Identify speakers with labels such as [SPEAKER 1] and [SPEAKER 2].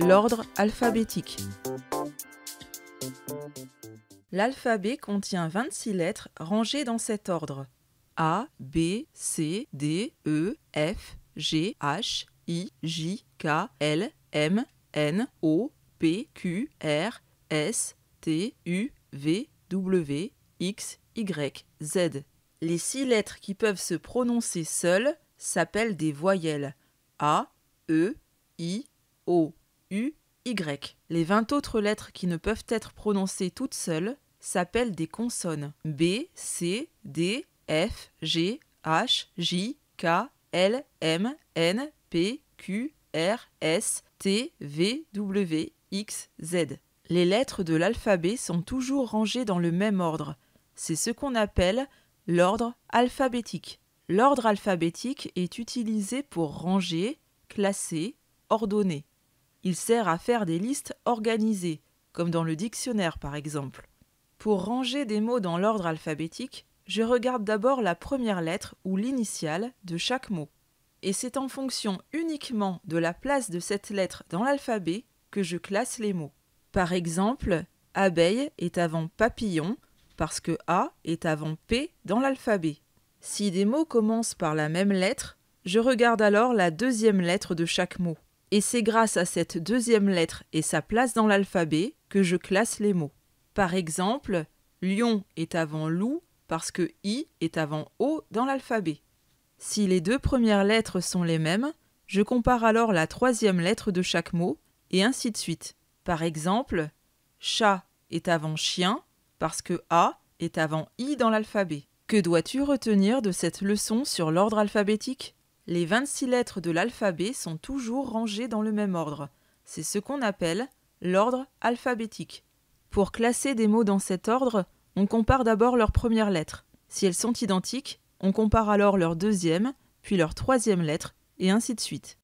[SPEAKER 1] L'ordre alphabétique. L'alphabet contient 26 lettres rangées dans cet ordre. A, B, C, D, E, F, G, H, I, J, K, L, M, N, O, P, Q, R, S, T, U, V, W, X, Y, Z. Les six lettres qui peuvent se prononcer seules s'appellent des voyelles A, E, I, O, U, Y. Les vingt autres lettres qui ne peuvent être prononcées toutes seules s'appellent des consonnes B, C, D, F, G, H, J, K, L, M, N, P, Q, R, S, T, V, W, X, Z. Les lettres de l'alphabet sont toujours rangées dans le même ordre. C'est ce qu'on appelle l'ordre alphabétique. L'ordre alphabétique est utilisé pour ranger, classer, ordonner. Il sert à faire des listes organisées, comme dans le dictionnaire par exemple. Pour ranger des mots dans l'ordre alphabétique, je regarde d'abord la première lettre ou l'initiale de chaque mot. Et c'est en fonction uniquement de la place de cette lettre dans l'alphabet que je classe les mots. Par exemple, abeille est avant papillon parce que A est avant P dans l'alphabet. Si des mots commencent par la même lettre, je regarde alors la deuxième lettre de chaque mot. Et c'est grâce à cette deuxième lettre et sa place dans l'alphabet que je classe les mots. Par exemple, lion est avant loup parce que i est avant o dans l'alphabet. Si les deux premières lettres sont les mêmes, je compare alors la troisième lettre de chaque mot, et ainsi de suite. Par exemple, chat est avant chien parce que a est avant i dans l'alphabet. Que dois-tu retenir de cette leçon sur l'ordre alphabétique Les 26 lettres de l'alphabet sont toujours rangées dans le même ordre. C'est ce qu'on appelle l'ordre alphabétique. Pour classer des mots dans cet ordre, on compare d'abord leurs premières lettres. Si elles sont identiques, on compare alors leur deuxième, puis leur troisième lettre, et ainsi de suite.